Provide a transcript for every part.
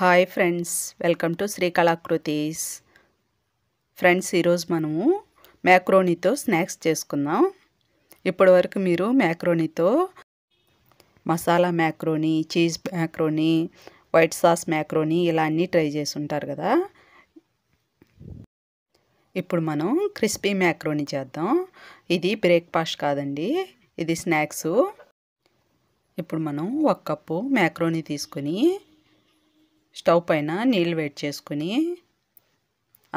hi friends welcome to Srikalakritis friends ఈరోజు మనము మ్యాక్రోనీతో స్నాక్స్ చేసుకుందాం ఇప్పటి వరకు మీరు మ్యాక్రోనీతో మసాలా macaroni cheese macaroni white sauce macaroni ఇలా అన్నీ ట్రై చేసి ఉంటారు కదా ఇప్పుడు మనం క్రిస్పీ మ్యాక్రోని చేద్దాం ఇది బ్రేక్ఫాస్ట్ కాదండి ఇది స్నాక్స్ ఇప్పుడు మనం ఒక కప్పు మ్యాక్రోని తీసుకుని స్టవ్ పైన నీళ్ళు వేడి చేసుకుని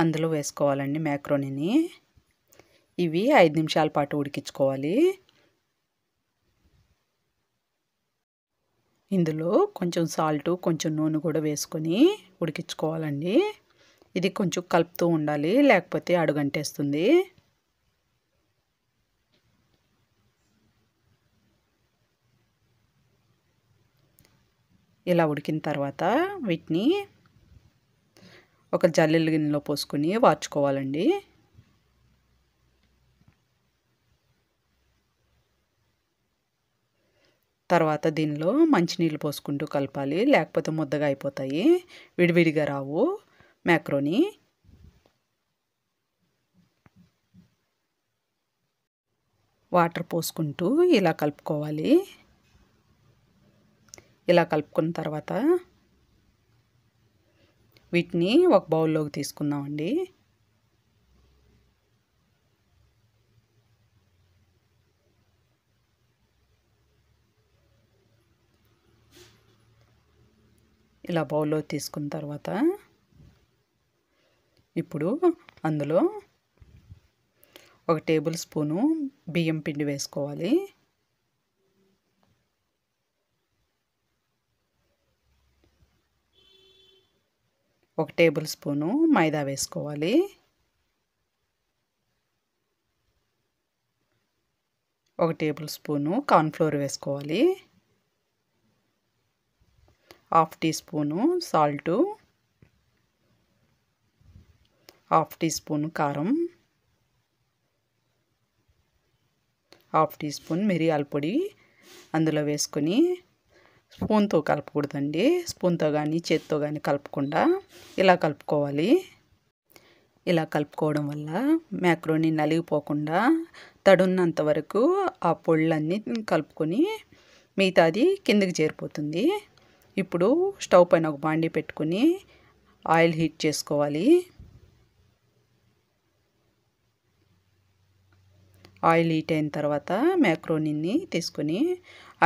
అందులో వేసుకోవాలండి మ్యాక్రోనీని ఇవి ఐదు నిమిషాల పాటు ఉడికించుకోవాలి ఇందులో కొంచెం సాల్ట్ కొంచెం నూనె కూడా వేసుకొని ఉడికించుకోవాలండి ఇది కొంచెం కలుపుతూ ఉండాలి లేకపోతే అడుగంటేస్తుంది ఇలా ఉడికిన తర్వాత వీటిని ఒక జల్లెల గిన్నెలో పోసుకొని వార్చుకోవాలండి తర్వాత దీనిలో మంచినీళ్ళు పోసుకుంటూ కలపాలి లేకపోతే ముద్దగా అయిపోతాయి విడివిడిగా రావు మ్యాక్రోని వాటర్ పోసుకుంటూ ఇలా కలుపుకోవాలి ఇలా కలుపుకున్న తర్వాత వీటిని ఒక బౌల్లోకి తీసుకుందామండి ఇలా బౌల్లో తీసుకున్న తర్వాత ఇప్పుడు అందులో ఒక టేబుల్ స్పూను బియ్యం పిండి వేసుకోవాలి ఒక టేబుల్ స్పూను మైదా వేసుకోవాలి ఒక టేబుల్ స్పూను కార్న్ఫ్లోర్ వేసుకోవాలి half teaspoon salt half teaspoon కారం హాఫ్ టీ స్పూన్ మిరియాల పొడి అందులో వేసుకొని స్పూన్తో కలపకూడదండి స్పూన్తో కానీ చేత్తో కానీ కలపకుండా ఇలా కలుపుకోవాలి ఇలా కలుపుకోవడం వల్ల మ్యాక్రోని నలిగిపోకుండా తడున్నంత వరకు ఆ పొళ్ళన్నీ కలుపుకొని మిగతాది కిందకి చేరిపోతుంది ఇప్పుడు స్టవ్ పైన ఒక బాండీ పెట్టుకుని ఆయిల్ హీట్ చేసుకోవాలి ఆయిల్ హీట్ అయిన తర్వాత మ్యాక్రోనిన్ని తీసుకుని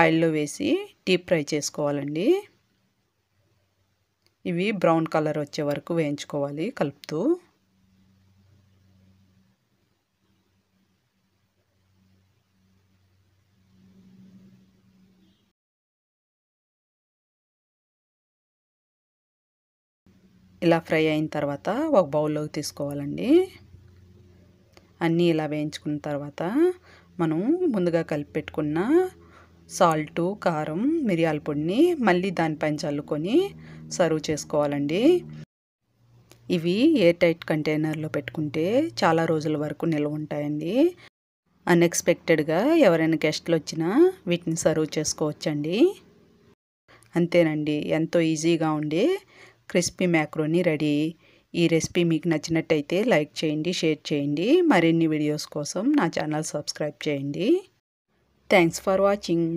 ఆయిల్లో వేసి డీప్ ఫ్రై చేసుకోవాలండి ఇవి బ్రౌన్ కలర్ వచ్చే వరకు వేయించుకోవాలి కలుపుతూ ఇలా ఫ్రై అయిన తర్వాత ఒక బౌల్లోకి తీసుకోవాలండి అన్నీ ఇలా వేయించుకున్న తర్వాత మనం ముందుగా కలిపి పెట్టుకున్న సాల్టు కారం మిరియాల పొడిని మళ్ళీ దానిపైన చల్లుకొని సర్వ్ చేసుకోవాలండి ఇవి ఎయిర్ టైట్ కంటైనర్లో పెట్టుకుంటే చాలా రోజుల వరకు నిల్వ ఉంటాయండి అన్ఎక్స్పెక్టెడ్గా ఎవరైనా గెస్ట్లు వచ్చినా వీటిని సర్వ్ చేసుకోవచ్చండి అంతేనండి ఎంతో ఈజీగా ఉండి క్రిస్పీ మ్యాక్రోని రెడీ ఈ రెసిపీ మీకు నచ్చినట్టయితే లైక్ చేయండి షేర్ చేయండి మరిన్ని వీడియోస్ కోసం నా ఛానల్ సబ్స్క్రైబ్ చేయండి థ్యాంక్స్ ఫర్ వాచింగ్